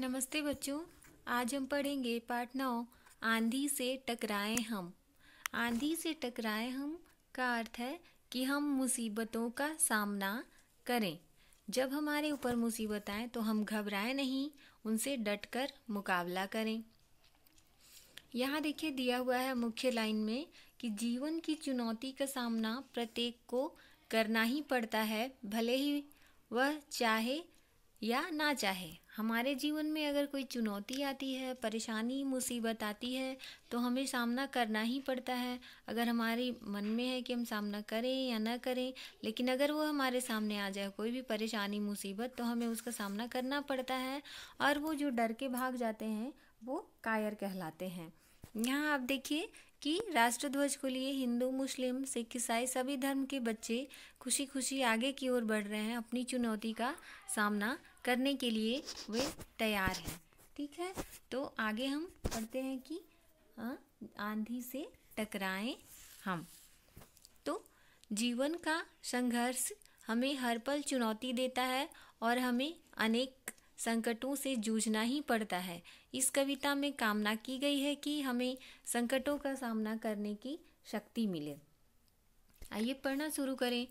नमस्ते बच्चों आज हम पढ़ेंगे पार्ट नौ आंधी से टकराए हम आंधी से टकराए हम का अर्थ है कि हम मुसीबतों का सामना करें जब हमारे ऊपर मुसीबत आए तो हम घबराए नहीं उनसे डटकर मुकाबला करें यहाँ देखिए दिया हुआ है मुख्य लाइन में कि जीवन की चुनौती का सामना प्रत्येक को करना ही पड़ता है भले ही वह चाहे या ना चाहे हमारे जीवन में अगर कोई चुनौती आती है परेशानी मुसीबत आती है तो हमें सामना करना ही पड़ता है अगर हमारे मन में है कि हम सामना करें या ना करें लेकिन अगर वो हमारे सामने आ जाए कोई भी परेशानी मुसीबत तो हमें उसका सामना करना पड़ता है और वो जो डर के भाग जाते हैं वो कायर कहलाते हैं यहाँ आप देखिए कि राष्ट्रध्वज को लिए हिंदू मुस्लिम सिख ईसाई सभी धर्म के बच्चे खुशी खुशी आगे की ओर बढ़ रहे हैं अपनी चुनौती का सामना करने के लिए वे तैयार हैं ठीक है तो आगे हम पढ़ते हैं कि हाँ आंधी से टकराएं हम तो जीवन का संघर्ष हमें हर पल चुनौती देता है और हमें अनेक संकटों से जूझना ही पड़ता है इस कविता में कामना की गई है कि हमें संकटों का सामना करने की शक्ति मिले आइए पढ़ना शुरू करें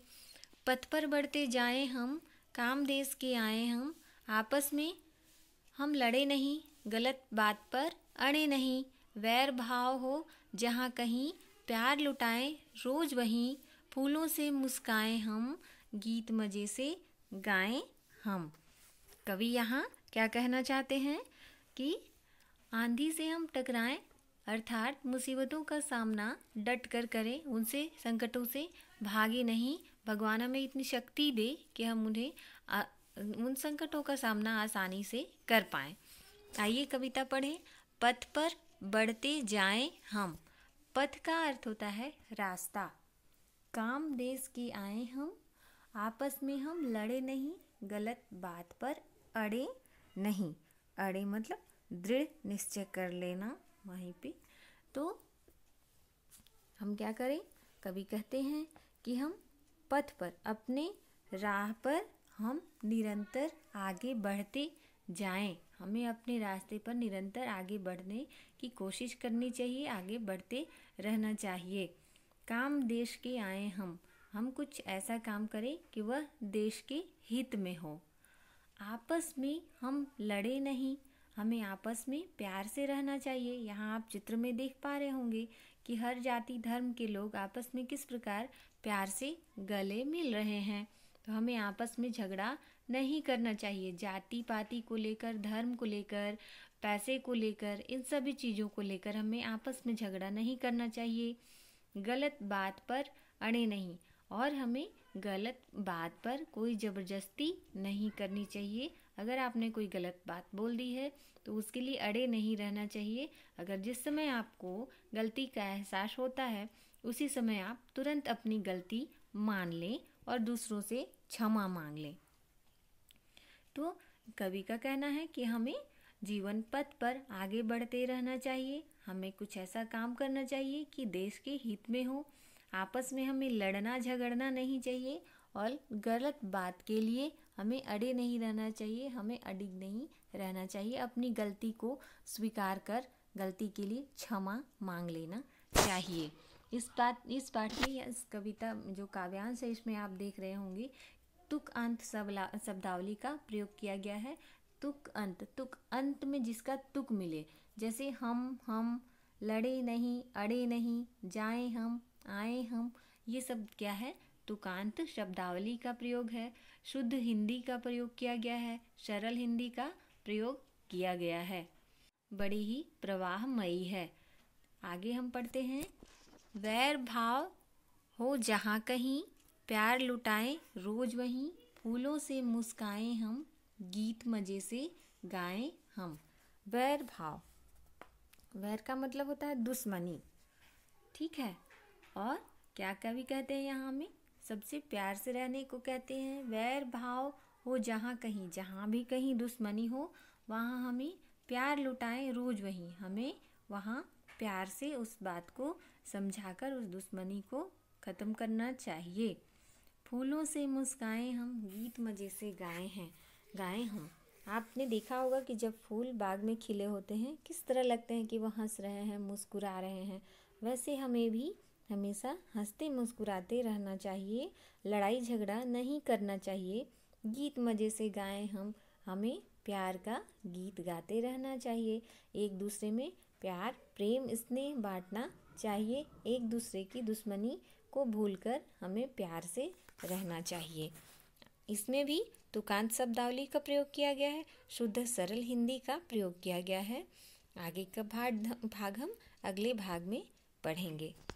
पथ पर बढ़ते जाए हम काम देश के आए हम आपस में हम लड़े नहीं गलत बात पर अड़े नहीं वैर भाव हो जहाँ कहीं प्यार लुटाएं रोज वहीं फूलों से मुस्काएं हम गीत मज़े से गाएं हम कवि यहाँ क्या कहना चाहते हैं कि आंधी से हम टकराएं अर्थात मुसीबतों का सामना डट कर करें उनसे संकटों से भागे नहीं भगवान हमें इतनी शक्ति दे कि हम उन्हें उन संकटों का सामना आसानी से कर पाए आइए कविता पढ़ें पथ पर बढ़ते जाएं हम पथ का अर्थ होता है रास्ता काम देश की आए हम आपस में हम लड़े नहीं गलत बात पर अड़े नहीं अड़े मतलब दृढ़ निश्चय कर लेना वहीं पे तो हम क्या करें कभी कहते हैं कि हम पथ पर अपने राह पर हम निरंतर आगे बढ़ते जाएं हमें अपने रास्ते पर निरंतर आगे बढ़ने की कोशिश करनी चाहिए आगे बढ़ते रहना चाहिए काम देश के आए हम हम कुछ ऐसा काम करें कि वह देश के हित में हो आपस में हम लड़े नहीं हमें आपस में प्यार से रहना चाहिए यहाँ आप चित्र में देख पा रहे होंगे कि हर जाति धर्म के लोग आपस में किस प्रकार प्यार से गले मिल रहे हैं तो हमें आपस में झगड़ा नहीं करना चाहिए जाति पाति को लेकर धर्म को लेकर पैसे को लेकर इन सभी चीज़ों को लेकर हमें आपस में झगड़ा नहीं करना चाहिए गलत बात पर अड़े नहीं और हमें गलत बात पर कोई ज़बरदस्ती नहीं करनी चाहिए अगर आपने कोई गलत बात बोल दी है तो उसके लिए अड़े नहीं रहना चाहिए अगर जिस समय आपको गलती का एहसास होता है उसी समय आप तुरंत अपनी गलती मान लें और दूसरों से क्षमा मांग लें तो कवि का कहना है कि हमें जीवन पथ पर आगे बढ़ते रहना चाहिए हमें कुछ ऐसा काम करना चाहिए कि देश के हित में हो आपस में हमें लड़ना झगड़ना नहीं चाहिए और गलत बात के लिए हमें अड़े नहीं रहना चाहिए हमें अडिग नहीं रहना चाहिए अपनी गलती को स्वीकार कर गलती के लिए क्षमा मांग लेना चाहिए इस बात इस पाठ या इस कविता जो काव्यांश है इसमें आप देख रहे होंगे तुक अंत सबला शब्दावली का प्रयोग किया गया है तुक अंत तुक अंत में जिसका तुक मिले जैसे हम हम लड़े नहीं अड़े नहीं जाएं हम आए हम ये सब क्या है तुकांत शब्दावली का प्रयोग है शुद्ध हिंदी का प्रयोग किया गया है सरल हिंदी का प्रयोग किया गया है बड़ी ही प्रवाहमयी है आगे हम पढ़ते हैं वैर भाव हो जहाँ कहीं प्यार लुटाएं रोज वहीं फूलों से मुस्काएं हम गीत मज़े से गाएं हम वैर भाव वैर का मतलब होता है दुश्मनी ठीक है और क्या कवि कहते हैं यहाँ हमें सबसे प्यार से रहने को कहते हैं वैर भाव हो जहाँ कहीं जहाँ भी कहीं दुश्मनी हो वहाँ हमें प्यार लुटाएं रोज वहीं हमें वहाँ प्यार से उस बात को समझाकर उस दुश्मनी को ख़त्म करना चाहिए फूलों से मुस्काएं हम गीत मज़े से गाएं हैं गाएं हम आपने देखा होगा कि जब फूल बाग में खिले होते हैं किस तरह लगते हैं कि वह हंस रहे हैं मुस्कुरा रहे हैं वैसे हमें भी हमेशा हंसते मुस्कुराते रहना चाहिए लड़ाई झगड़ा नहीं करना चाहिए गीत मज़े से गाएं हम हमें प्यार का गीत गाते रहना चाहिए एक दूसरे में प्यार प्रेम स्नेह बांटना चाहिए एक दूसरे की दुश्मनी को भूलकर हमें प्यार से रहना चाहिए इसमें भी तुकांत शब्दावली का प्रयोग किया गया है शुद्ध सरल हिंदी का प्रयोग किया गया है आगे का भाग भाग हम अगले भाग में पढ़ेंगे